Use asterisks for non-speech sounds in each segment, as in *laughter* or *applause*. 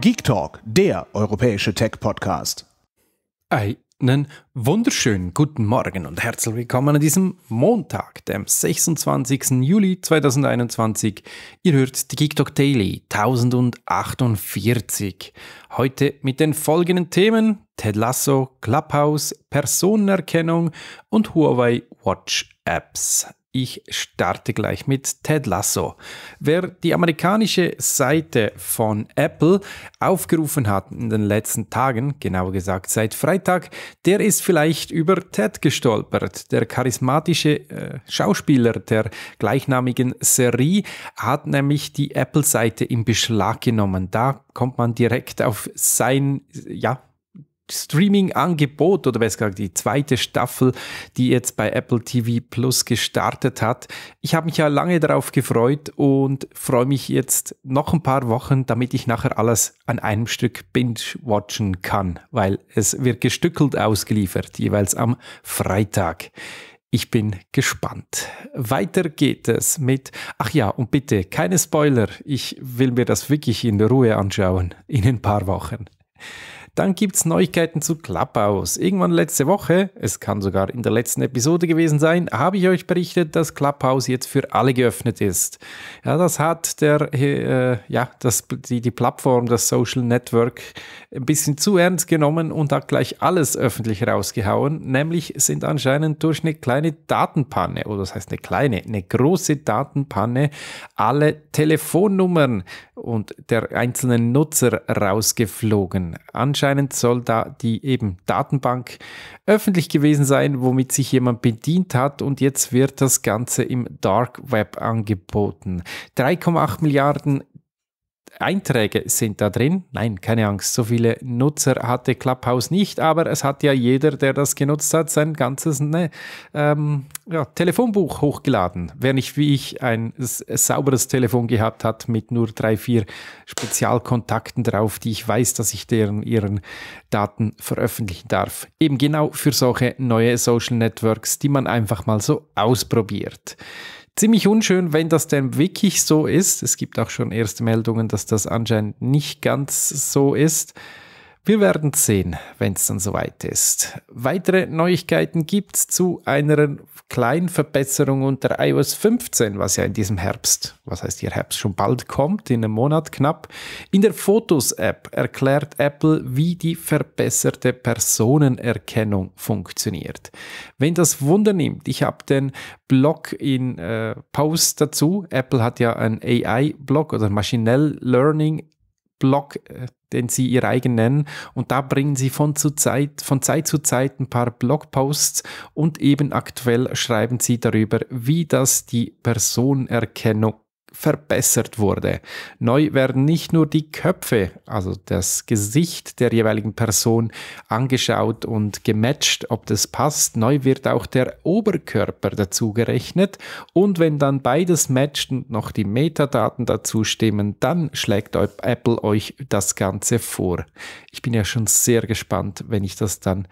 Geek Talk, der europäische Tech-Podcast. Einen wunderschönen guten Morgen und herzlich willkommen an diesem Montag, dem 26. Juli 2021. Ihr hört die Geek Talk Daily 1048. Heute mit den folgenden Themen: Ted Lasso, Clubhouse, Personenerkennung und Huawei Watch Apps. Ich starte gleich mit Ted Lasso. Wer die amerikanische Seite von Apple aufgerufen hat in den letzten Tagen, genauer gesagt seit Freitag, der ist vielleicht über Ted gestolpert. Der charismatische äh, Schauspieler der gleichnamigen Serie hat nämlich die Apple-Seite in Beschlag genommen. Da kommt man direkt auf sein, ja, Streaming-Angebot oder besser gesagt die zweite Staffel, die jetzt bei Apple TV Plus gestartet hat. Ich habe mich ja lange darauf gefreut und freue mich jetzt noch ein paar Wochen, damit ich nachher alles an einem Stück binge-watchen kann, weil es wird gestückelt ausgeliefert, jeweils am Freitag. Ich bin gespannt. Weiter geht es mit, ach ja, und bitte keine Spoiler, ich will mir das wirklich in der Ruhe anschauen, in ein paar Wochen. Dann gibt es Neuigkeiten zu Clubhouse. Irgendwann letzte Woche, es kann sogar in der letzten Episode gewesen sein, habe ich euch berichtet, dass Clubhouse jetzt für alle geöffnet ist. Ja, das hat der, äh, ja, das, die, die Plattform, das Social Network, ein bisschen zu ernst genommen und hat gleich alles öffentlich rausgehauen. Nämlich sind anscheinend durch eine kleine Datenpanne, oder das heißt eine kleine, eine große Datenpanne, alle Telefonnummern und der einzelnen Nutzer rausgeflogen. Anscheinend anscheinend soll da die eben Datenbank öffentlich gewesen sein, womit sich jemand bedient hat und jetzt wird das Ganze im Dark Web angeboten. 3,8 Milliarden Einträge sind da drin. Nein, keine Angst, so viele Nutzer hatte Clubhouse nicht, aber es hat ja jeder, der das genutzt hat, sein ganzes ne, ähm, ja, Telefonbuch hochgeladen. Wer nicht wie ich ein sauberes Telefon gehabt hat mit nur drei, vier Spezialkontakten drauf, die ich weiß, dass ich deren ihren Daten veröffentlichen darf. Eben genau für solche neue Social Networks, die man einfach mal so ausprobiert ziemlich unschön, wenn das denn wirklich so ist. Es gibt auch schon erste Meldungen, dass das anscheinend nicht ganz so ist. Wir werden sehen, wenn es dann soweit ist. Weitere Neuigkeiten gibt es zu einer kleinen Verbesserung unter iOS 15, was ja in diesem Herbst, was heißt hier Herbst, schon bald kommt, in einem Monat knapp. In der Fotos-App erklärt Apple, wie die verbesserte Personenerkennung funktioniert. Wenn das Wunder nimmt, ich habe den Blog in äh, Post dazu. Apple hat ja einen AI-Blog oder Maschinell Learning Blog äh, den sie ihr eigen nennen. Und da bringen sie von, zu Zeit, von Zeit zu Zeit ein paar Blogposts und eben aktuell schreiben sie darüber, wie das die Personenerkennung verbessert wurde. Neu werden nicht nur die Köpfe, also das Gesicht der jeweiligen Person angeschaut und gematcht, ob das passt. Neu wird auch der Oberkörper dazu gerechnet und wenn dann beides matcht und noch die Metadaten dazu stimmen, dann schlägt Apple euch das Ganze vor. Ich bin ja schon sehr gespannt, wenn ich das dann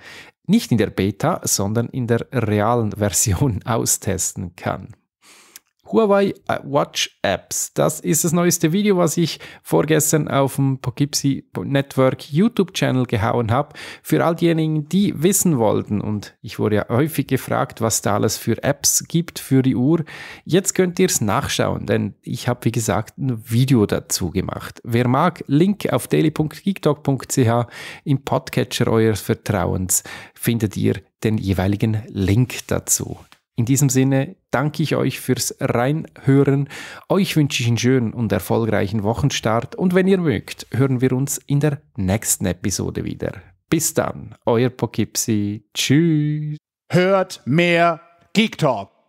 nicht in der Beta, sondern in der realen Version *laughs* austesten kann. Huawei Watch Apps. Das ist das neueste Video, was ich vorgestern auf dem Poughkeepsie Network YouTube-Channel gehauen habe. Für all diejenigen, die wissen wollten, und ich wurde ja häufig gefragt, was da alles für Apps gibt für die Uhr, jetzt könnt ihr es nachschauen, denn ich habe, wie gesagt, ein Video dazu gemacht. Wer mag, Link auf daily.geektalk.ch im Podcatcher eures Vertrauens findet ihr den jeweiligen Link dazu. In diesem Sinne danke ich euch fürs Reinhören. Euch wünsche ich einen schönen und erfolgreichen Wochenstart und wenn ihr mögt, hören wir uns in der nächsten Episode wieder. Bis dann, euer Pokipsi. Tschüss. Hört mehr Geek Talk.